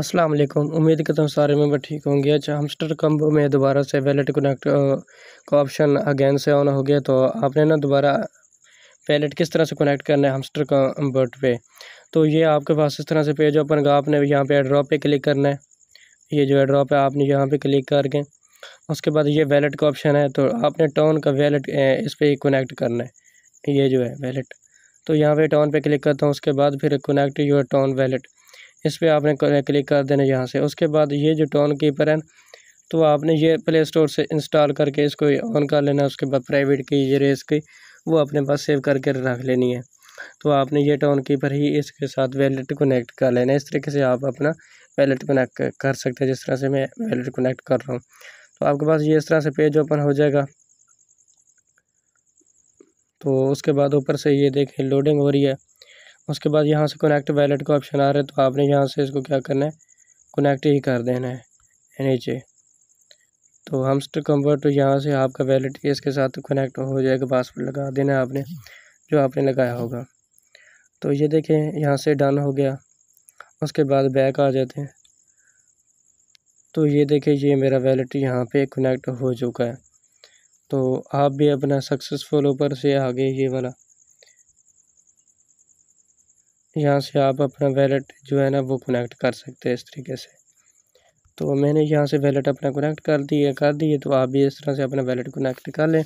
السلام علیکم امید کرتا ہوں سارے میں ٹھیک ہوں گے اچھا ہمسٹر کمبو میں دوبارہ سے ویلیٹ کنیکٹ کا آپشن اگین سے آنا ہو گیا تو آپ نے نا دوبارہ ویلیٹ کس طرح سے کنیکٹ کرنا ہے ہمسٹر کمبر پہ تو یہ آپ کے پاس اس طرح سے پیج اوپن گا آپ نے یہاں پہ ایڈراپ پہ کلک کرنا ہے یہ جو ایڈراپ ہے آپ نے یہاں پہ کلک کر کے اس کے بعد یہ ویلیٹ کا آپشن ہے تو آپ نے ٹاؤن کا ویلیٹ اس پہ کنیکٹ کرنا ہے یہ جو ہے ویلیٹ تو یہاں پہ ٹاؤن پہ کلک کرتا ہوں اس کے بعد پھر connect your Toon Town wallet اس پہ آپ نے کلک کر دینا یہاں سے اس کے بعد یہ جو ٹون کیپر ہے تو آپ نے یہ پلے اسٹور سے انسٹال کر کے اس کو آن کر لینا اس کے بعد پرائیویٹ کی یہ ریس کی وہ اپنے پاس سیو کر کے رکھ لینی ہے تو آپ نے یہ ٹون کیپر ہی اس کے ساتھ ویلیٹ کنیکٹ کر لینا اس طریقے سے آپ اپنا ویلیٹ کنیکٹ کر سکتے جس طرح سے میں ویلیٹ کنیکٹ کر رہا ہوں تو آپ کے پاس یہ اس طرح سے پیج اوپن ہو جائے گا تو اس کے بعد اوپر سے یہ دیکھیں لوڈنگ ہو رہی ہے اس کے بعد یہاں سے کنیکٹ ویلیٹ کا آپشن آ رہا ہے تو آپ نے یہاں سے اس کو کیا کرنا ہے کنیکٹ ہی کر دینا ہے نیچے تو ہمسٹر اسٹو تو یہاں سے آپ کا ویلٹ اس کے ساتھ کنیکٹ ہو جائے گا پاسورڈ لگا دینا ہے آپ نے جو آپ نے لگایا ہوگا تو یہ دیکھیں یہاں سے ڈن ہو گیا اس کے بعد بیک آ جاتے ہیں تو یہ دیکھیں یہ میرا ویلیٹ یہاں پہ کنیکٹ ہو چکا ہے تو آپ بھی اپنا سکسیزفل اوپر سے آگے یہ والا یہاں سے آپ اپنا ویلیٹ جو ہے نا وہ کنیکٹ کر سکتے ہیں اس طریقے سے تو میں نے یہاں سے ویلیٹ اپنا کنیکٹ کر دیا کر دیے تو آپ بھی اس طرح سے اپنا ویلیٹ کنیکٹ کر لیں